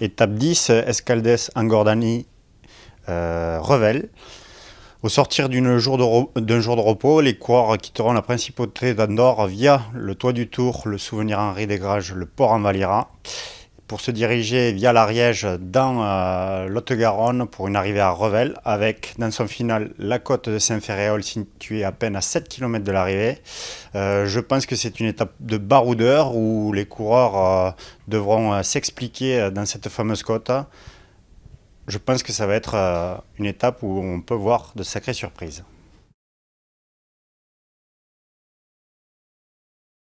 Étape 10, Escaldes Angordani euh, Revel. Au sortir d'un jour, de repos, les coureurs quitteront la principauté d'Andorre via le toit du Tour, le souvenir Henri des Grages, le port en Valira pour se diriger via l'Ariège dans euh, l'Haute-Garonne pour une arrivée à Revel, avec dans son final la côte de Saint-Ferréol située à peine à 7 km de l'arrivée. Euh, je pense que c'est une étape de baroudeur où les coureurs euh, devront s'expliquer dans cette fameuse côte. Je pense que ça va être une étape où on peut voir de sacrées surprises.